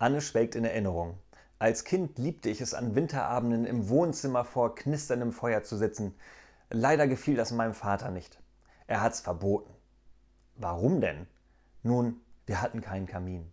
Anne schwelgt in Erinnerung. Als Kind liebte ich es, an Winterabenden im Wohnzimmer vor knisterndem Feuer zu sitzen. Leider gefiel das meinem Vater nicht. Er hat's verboten. Warum denn? Nun, wir hatten keinen Kamin.